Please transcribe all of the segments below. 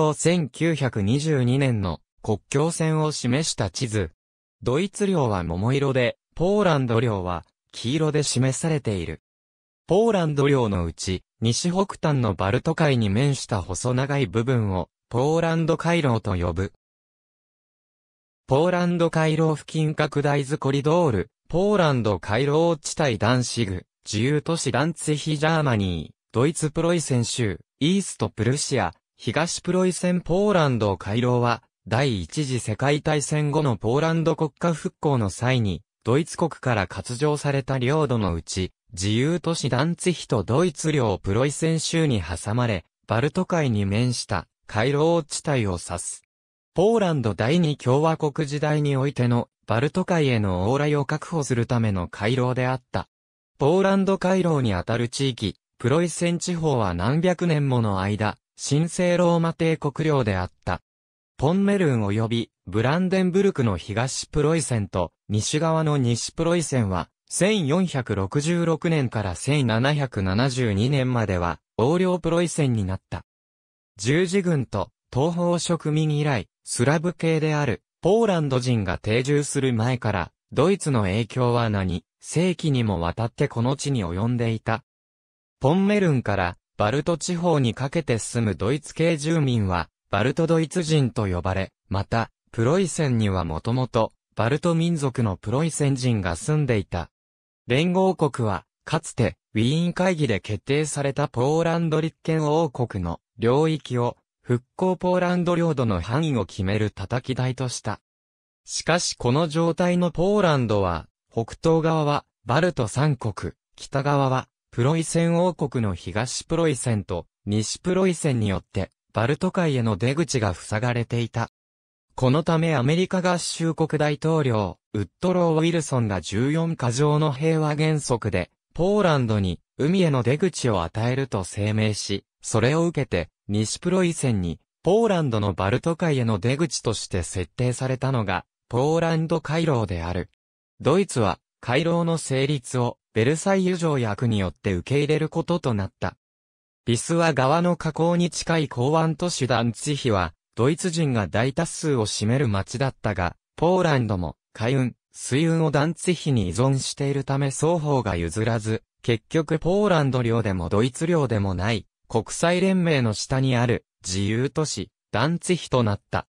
1922年の国境線を示した地図。ドイツ領は桃色で、ポーランド領は黄色で示されている。ポーランド領のうち、西北端のバルト海に面した細長い部分を、ポーランド回廊と呼ぶ。ポーランド回廊付近拡大図コリドール、ポーランド回廊地帯ダンシグ、自由都市ダンツヒジャーマニー、ドイツプロイセン州、イーストプルシア、東プロイセンポーランド回廊は、第一次世界大戦後のポーランド国家復興の際に、ドイツ国から割譲された領土のうち、自由都市ダンツヒとドイツ領プロイセン州に挟まれ、バルト海に面した回廊地帯を指す。ポーランド第二共和国時代においてのバルト海への往来を確保するための回廊であった。ポーランド回廊にあたる地域、プロイセン地方は何百年もの間、神聖ローマ帝国領であった。ポンメルン及びブランデンブルクの東プロイセンと西側の西プロイセンは、1466年から1772年までは、横領プロイセンになった。十字軍と東方植民以来、スラブ系である、ポーランド人が定住する前から、ドイツの影響は何、世紀にもわたってこの地に及んでいた。ポンメルンからバルト地方にかけて住むドイツ系住民は、バルトドイツ人と呼ばれ、また、プロイセンにはもともと、バルト民族のプロイセン人が住んでいた。連合国は、かつて、ウィーン会議で決定されたポーランド立憲王国の領域を、復興ポーランド領土の範囲を決める叩き台とした。しかしこの状態のポーランドは、北東側はバルト三国、北側はプロイセン王国の東プロイセンと西プロイセンによって、バルト海への出口が塞がれていた。このためアメリカ合衆国大統領、ウッドロー・ウィルソンが14か条の平和原則で、ポーランドに海への出口を与えると声明し、それを受けて、西プロイセンに、ポーランドのバルト海への出口として設定されたのが、ポーランド回廊である。ドイツは、回廊の成立を、ベルサイユ条約によって受け入れることとなった。ビスワ側の河口に近い港湾都市ダンツヒは、ドイツ人が大多数を占める町だったが、ポーランドも海運、水運をダンツヒに依存しているため双方が譲らず、結局ポーランド領でもドイツ領でもない、国際連盟の下にある自由都市、ダンツヒとなった。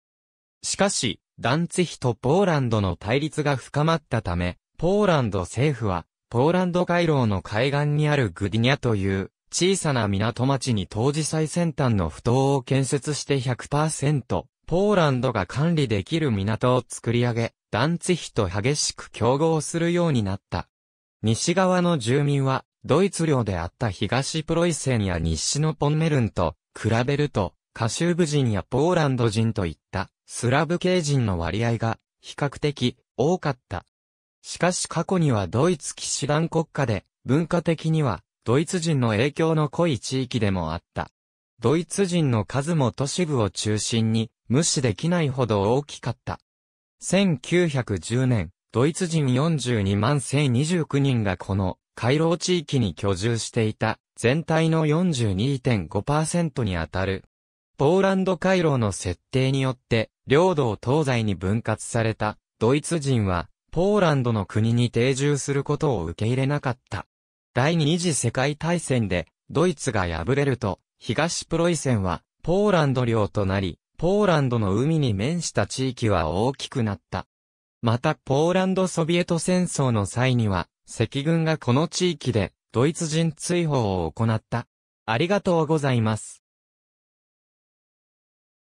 しかし、ダンツヒとポーランドの対立が深まったため、ポーランド政府はポーランド回廊の海岸にあるグディニャという小さな港町に当時最先端の不島を建設して100%、ポーランドが管理できる港を作り上げ、団地費と激しく競合するようになった。西側の住民は、ドイツ領であった東プロイセンや西のポンメルンと、比べると、カシューブ人やポーランド人といった、スラブ系人の割合が、比較的、多かった。しかし過去にはドイツ騎士団国家で、文化的には、ドイツ人の影響の濃い地域でもあった。ドイツ人の数も都市部を中心に、無視できないほど大きかった。1910年、ドイツ人42万1029人がこの、回廊地域に居住していた、全体の42.5%にあたる。ポーランド回廊の設定によって、領土を東西に分割された、ドイツ人は、ポーランドの国に定住することを受け入れなかった。第二次世界大戦で、ドイツが敗れると、東プロイセンは、ポーランド領となり、ポーランドの海に面した地域は大きくなった。また、ポーランドソビエト戦争の際には、赤軍がこの地域で、ドイツ人追放を行った。ありがとうございます。